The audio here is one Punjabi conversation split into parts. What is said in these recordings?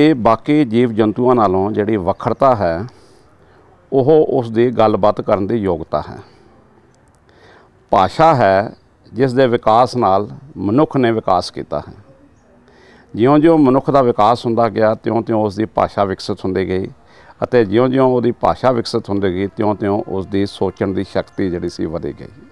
ਇਹ ਬਾਕੀ ਜੀਵ ਜੰਤੂਆਂ ਨਾਲੋਂ ਜਿਹੜੀ ਵੱਖਰਤਾ ਹੈ ਉਹ ਉਸ ਦੀ ਗੱਲਬਾਤ ਕਰਨ ਦੀ ਯੋਗਤਾ ਹੈ ਭਾਸ਼ਾ ਹੈ ਜਿਸ ਦੇ ਵਿਕਾਸ ਨਾਲ ਮਨੁੱਖ ਨੇ ਵਿਕਾਸ ਕੀਤਾ ਹੈ ਜਿਉਂ-ਜਿਉਂ ਮਨੁੱਖ ਦਾ ਵਿਕਾਸ ਹੁੰਦਾ ਗਿਆ ਤਿਉਂ-ਤਿਉਂ ਉਸ ਦੀ ਭਾਸ਼ਾ ਵਿਕਸਿਤ ਹੁੰਦੀ ਗਈ ਅਤੇ ਜਿਉਂ-ਜਿਉਂ ਉਹਦੀ ਭਾਸ਼ਾ ਵਿਕਸਿਤ ਹੁੰਦੀ ਗਈ ਤਿਉਂ-ਤਿਉਂ ਉਸ ਦੀ ਸੋਚਣ ਦੀ ਸ਼ਕਤੀ ਜਿਹੜੀ ਸੀ ਵਧੇ ਗਈ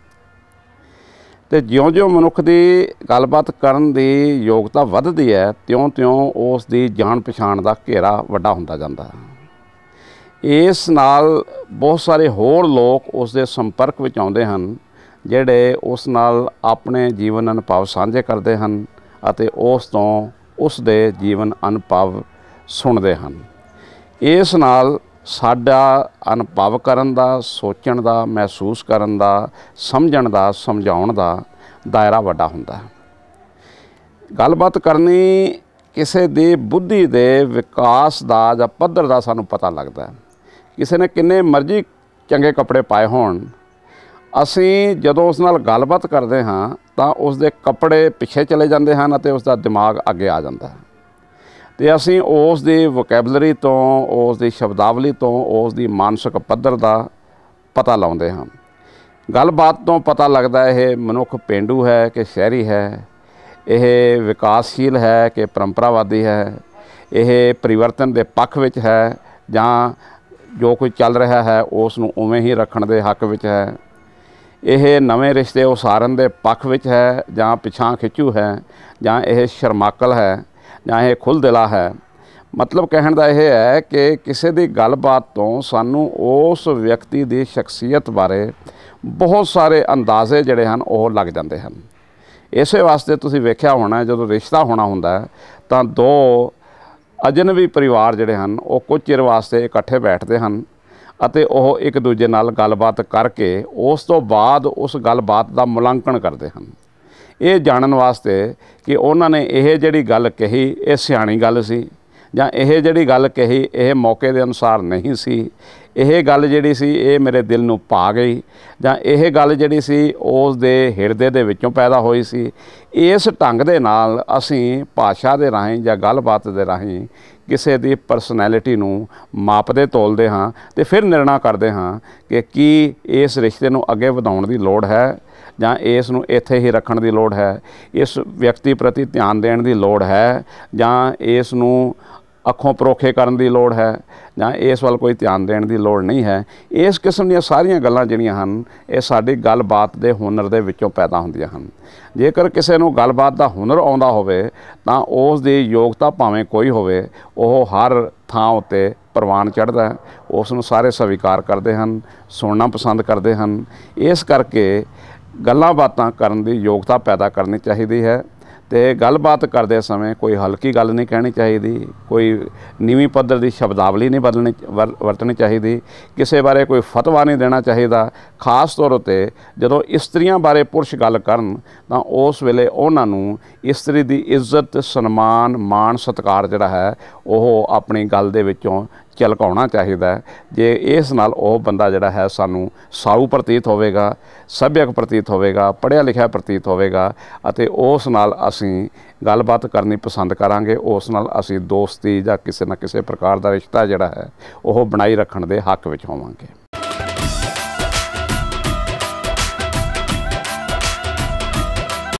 ਤੇ ਜਿਉਂ-ਜਿਉਂ ਮਨੁੱਖ ਦੀ ਗੱਲਬਾਤ ਕਰਨ ਦੀ ਯੋਗਤਾ ਵੱਧਦੀ ਹੈ ਤਿਉਂ-ਤਿਉਂ ਉਸ ਦੀ ਜਾਣ ਪਛਾਣ ਦਾ ਘੇਰਾ ਵੱਡਾ ਹੁੰਦਾ ਜਾਂਦਾ ਹੈ ਇਸ ਨਾਲ ਬਹੁਤ ਸਾਰੇ ਹੋਰ ਲੋਕ ਉਸ ਦੇ ਸੰਪਰਕ ਵਿੱਚ ਆਉਂਦੇ ਹਨ ਜਿਹੜੇ ਉਸ ਨਾਲ ਆਪਣੇ ਜੀਵਨ ਅਨੁਭਵ ਸਾਂਝੇ ਕਰਦੇ ਹਨ ਅਤੇ ਉਸ ਤੋਂ ਉਸ ਦੇ ਜੀਵਨ ਅਨੁਭਵ ਸੁਣਦੇ ਹਨ ਇਸ ਨਾਲ ਸਾਡਾ ਅਨੁਭਵ ਕਰਨ ਦਾ ਸੋਚਣ ਦਾ ਮਹਿਸੂਸ ਕਰਨ ਦਾ ਸਮਝਣ ਦਾ ਸਮਝਾਉਣ ਦਾ ਦਾਇਰਾ ਵੱਡਾ ਹੁੰਦਾ ਹੈ ਗੱਲਬਾਤ ਕਰਨੀ ਕਿਸੇ ਦੇ ਬੁੱਧੀ ਦੇ ਵਿਕਾਸ ਦਾ ਜਾਂ ਪੱਧਰ ਦਾ ਸਾਨੂੰ ਪਤਾ ਲੱਗਦਾ ਹੈ ਕਿਸੇ ਨੇ ਕਿੰਨੇ ਮਰਜ਼ੀ ਚੰਗੇ ਕੱਪੜੇ ਪਾਏ ਹੋਣ ਅਸੀਂ ਜਦੋਂ ਉਸ ਨਾਲ ਗੱਲਬਾਤ ਕਰਦੇ ਹਾਂ ਤਾਂ ਉਸ ਦੇ ਕੱਪੜੇ ਪਿੱਛੇ ਚਲੇ ਜਾਂਦੇ ਹਨ ਅਤੇ ਉਸ ਦਾ ਦਿਮਾਗ ਅੱਗੇ ਆ ਜਾਂਦਾ ਹੈ ਤੇ ਅਸੀਂ ਉਸ ਦੇ ਵੋਕੈਬਲਰੀ ਤੋਂ ਉਸ ਦੀ ਸ਼ਬਦਾਵਲੀ ਤੋਂ ਉਸ ਦੀ ਮਾਨਸਿਕ ਪੱਧਰ ਦਾ ਪਤਾ ਲਾਉਂਦੇ ਹਾਂ ਗੱਲਬਾਤ ਤੋਂ ਪਤਾ ਲੱਗਦਾ ਇਹ ਮਨੁੱਖ ਪਿੰਡੂ ਹੈ ਕਿ ਸ਼ਹਿਰੀ ਹੈ ਇਹ ਵਿਕਾਸਸ਼ੀਲ ਹੈ ਕਿ ਪਰੰਪਰਾਵਾਦੀ ਹੈ ਇਹ ਪਰਿਵਰਤਨ ਦੇ ਪੱਖ ਵਿੱਚ ਹੈ ਜਾਂ ਜੋ ਕੋਈ ਚੱਲ ਰਿਹਾ ਹੈ ਉਸ ਨੂੰ ਉਵੇਂ ਹੀ ਰੱਖਣ ਦੇ ਹੱਕ ਵਿੱਚ ਹੈ ਇਹ ਨਵੇਂ ਰਿਸ਼ਤੇ ਉਸਾਰਨ ਦੇ ਪੱਖ ਵਿੱਚ ਹੈ ਜਾਂ ਪਿਛਾਂ ਖਿੱਚੂ ਹੈ ਜਾਂ ਇਹ ਸ਼ਰਮਾਕਲ ਹੈ ਜਾਂ ਇਹ ਖੁੱਲ ਦਿਲਾ ਹੈ ਮਤਲਬ ਕਹਿਣ ਦਾ ਇਹ ਹੈ ਕਿ ਕਿਸੇ ਦੀ ਗੱਲਬਾਤ ਤੋਂ ਸਾਨੂੰ ਉਸ ਵਿਅਕਤੀ ਦੀ ਸ਼ਖਸੀਅਤ ਬਾਰੇ ਬਹੁਤ ਸਾਰੇ ਅੰਦਾਜ਼ੇ ਜਿਹੜੇ ਹਨ ਉਹ ਲੱਗ ਜਾਂਦੇ ਹਨ ਇਸੇ ਵਾਸਤੇ ਤੁਸੀਂ ਵੇਖਿਆ ਹੋਣਾ ਜਦੋਂ ਰਿਸ਼ਤਾ ਹੋਣਾ ਹੁੰਦਾ ਤਾਂ ਦੋ ਅਜਨਬੀ ਪਰਿਵਾਰ ਜਿਹੜੇ ਹਨ ਉਹ ਕੁਝ ਚਿਰ ਵਾਸਤੇ ਇਕੱਠੇ ਬੈਠਦੇ ਹਨ ਅਤੇ ਉਹ ਇੱਕ ਦੂਜੇ ਨਾਲ ਗੱਲਬਾਤ ਕਰਕੇ ਉਸ ਤੋਂ ਬਾਅਦ ਉਸ ਗੱਲਬਾਤ ਦਾ ਮੁਲਾਂਕਣ ਕਰਦੇ ਹਨ ਇਹ ਜਾਣਨ ਵਾਸਤੇ ਕਿ ਉਹਨਾਂ ਨੇ ਇਹ ਜਿਹੜੀ ਗੱਲ ਕਹੀ ਇਹ ਸਿਆਣੀ ਗੱਲ ਸੀ ਜਾਂ ਇਹ ਜਿਹੜੀ ਗੱਲ ਕਹੀ ਇਹ ਮੌਕੇ ਦੇ ਅਨੁਸਾਰ ਨਹੀਂ ਸੀ ਇਹ ਗੱਲ ਜਿਹੜੀ ਸੀ ਇਹ ਮੇਰੇ ਦਿਲ ਨੂੰ ਪਾ ਗਈ ਜਾਂ ਇਹ ਗੱਲ ਜਿਹੜੀ ਸੀ ਉਸ ਦੇ ਹਿਰਦੇ ਦੇ ਵਿੱਚੋਂ ਪੈਦਾ ਹੋਈ ਸੀ ਇਸ ਢੰਗ ਦੇ ਨਾਲ ਅਸੀਂ ਭਾਸ਼ਾ ਦੇ ਰਾਹੀਂ ਜਾਂ ਗੱਲਬਾਤ ਦੇ ਰਾਹੀਂ ਕਿਸੇ ਦੀ ਪਰਸਨੈਲਿਟੀ ਨੂੰ ਮਾਪਦੇ ਤੋਲਦੇ ਹਾਂ ਤੇ ਫਿਰ ਨਿਰਣਾ ਕਰਦੇ ਹਾਂ ਕਿ ਕੀ ਇਸ ਰਿਸ਼ਤੇ ਨੂੰ ਅੱਗੇ ਵਧਾਉਣ ਦੀ ਲੋੜ ਹੈ ਜਾਂ ਇਸ ਨੂੰ ਇੱਥੇ ਹੀ ਰੱਖਣ ਦੀ ਲੋੜ ਹੈ ਇਸ ਵਿਅਕਤੀ ਪ੍ਰਤੀ ਧਿਆਨ ਦੇਣ ਦੀ ਲੋੜ ਹੈ ਜਾਂ ਇਸ ਨੂੰ ਅੱਖੋਂ ਪਰੋਖੇ ਕਰਨ ਦੀ ਲੋੜ ਹੈ ਜਾਂ ਇਸ ਵੱਲ ਕੋਈ ਧਿਆਨ ਦੇਣ ਦੀ ਲੋੜ ਨਹੀਂ ਹੈ ਇਸ ਕਿਸਮ ਦੀਆਂ ਸਾਰੀਆਂ ਗੱਲਾਂ ਜਿਹੜੀਆਂ ਹਨ ਇਹ ਸਾਡੀ ਗੱਲਬਾਤ ਦੇ ਹੁਨਰ ਦੇ ਵਿੱਚੋਂ ਪੈਦਾ ਹੁੰਦੀਆਂ ਹਨ ਜੇਕਰ ਕਿਸੇ ਨੂੰ ਗੱਲਬਾਤ ਦਾ ਹੁਨਰ ਆਉਂਦਾ ਹੋਵੇ ਤਾਂ ਉਸ ਦੀ ਯੋਗਤਾ ਭਾਵੇਂ ਕੋਈ ਹੋਵੇ ਉਹ ਹਰ ਥਾਂ ਉੱਤੇ ਪ੍ਰਵਾਨ ਚੜਦਾ ਹੈ ਉਸ ਨੂੰ ਸਾਰੇ ਸਵੀਕਾਰ ਕਰਦੇ ਹਨ ਸੁਣਨਾ ਪਸੰਦ ਕਰਦੇ ਹਨ ਇਸ ਕਰਕੇ ਗੱਲਾਂ ਬਾਤਾਂ ਕਰਨ ਦੀ ਯੋਗਤਾ ਪੈਦਾ ਕਰਨੀ ਚਾਹੀਦੀ ਹੈ ਤੇ ਗੱਲਬਾਤ ਕਰਦੇ ਸਮੇਂ ਕੋਈ ਹਲਕੀ ਗੱਲ ਨਹੀਂ ਕਹਿਣੀ ਚਾਹੀਦੀ ਕੋਈ ਨੀਵੀਂ ਪੱਧਰ ਦੀ ਸ਼ਬਦਾਵਲੀ ਨਹੀਂ ਬਦਲਣੀ ਵਰਤਣੀ ਚਾਹੀਦੀ ਕਿਸੇ ਬਾਰੇ ਕੋਈ ਫਤਵਾ ਨਹੀਂ ਦੇਣਾ ਚਾਹੀਦਾ ਖਾਸ ਤੌਰ ਉਤੇ ਜਦੋਂ ਇਸਤਰੀਆਂ ਬਾਰੇ ਪੁਰਸ਼ ਗੱਲ ਕਰਨ ਤਾਂ ਉਸ ਵੇਲੇ ਉਹਨਾਂ ਨੂੰ ਇਸਤਰੀ ਦੀ ਇੱਜ਼ਤ ਸਨਮਾਨ ਮਾਣ ਸਤਕਾਰ ਜਿਹੜਾ ਹੈ ਉਹ ਆਪਣੀ ਗੱਲ ਦੇ ਵਿੱਚੋਂ ਚਲਕਾਉਣਾ ਚਾਹੀਦਾ ਜੇ ਇਸ ਨਾਲ ਉਹ ਬੰਦਾ ਜਿਹੜਾ ਹੈ ਸਾਨੂੰ ਸਾਊ ਪ੍ਰਤੀਤ ਹੋਵੇਗਾ ਸਭਿਅਕ ਪ੍ਰਤੀਤ ਹੋਵੇਗਾ ਪੜਿਆ ਲਿਖਿਆ ਪ੍ਰਤੀਤ ਹੋਵੇਗਾ ਅਤੇ ਉਸ ਨਾਲ ਅਸੀਂ ਗੱਲਬਾਤ ਕਰਨੀ ਪਸੰਦ ਕਰਾਂਗੇ ਉਸ ਨਾਲ ਅਸੀਂ ਦੋਸਤੀ ਜਾਂ ਕਿਸੇ ਨਾ ਕਿਸੇ ਪ੍ਰਕਾਰ ਦਾ ਰਿਸ਼ਤਾ ਜਿਹੜਾ ਹੈ ਉਹ ਬਣਾਈ ਰੱਖਣ ਦੇ ਹੱਕ ਵਿੱਚ ਹੋਵਾਂਗੇ